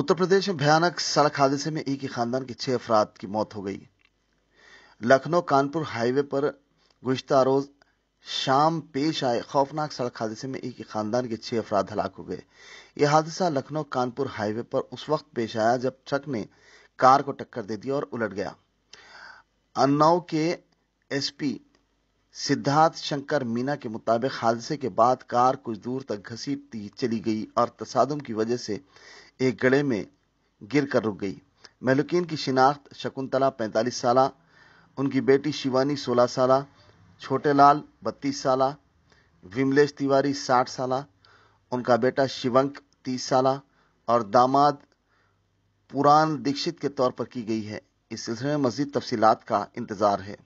उत्तर प्रदेश में भयानक सड़क हादसे में एक ही खानदान के छह अफराद की मौत हो गई लखनऊ कानपुर हाईवे पर गुज्तर रोज शाम पेश आए खौफनाक सड़क हादसे में एक ही खानदान के छह अफराद हलाक हो गए यह हादसा लखनऊ कानपुर हाईवे पर उस वक्त पेश आया जब ट्रक ने कार को टक्कर दे दी और उलट गया अन्नाव के एसपी सिद्धार्थ शंकर मीना के मुताबिक हादसे के बाद कार कुछ दूर तक घसीटती चली गई और तसादम की वजह से एक गड़े में गिर कर रुक गई महलुकीन की शिनाख्त शकुंतला 45 साल उनकी बेटी शिवानी 16 साल छोटे लाल बत्तीस साल विमलेश तिवारी 60 साल उनका बेटा शिवंक 30 साल और दामाद पुरान दीक्षित के तौर पर की गई है इस सिलसिले में मजीद तफसीत का इंतजार है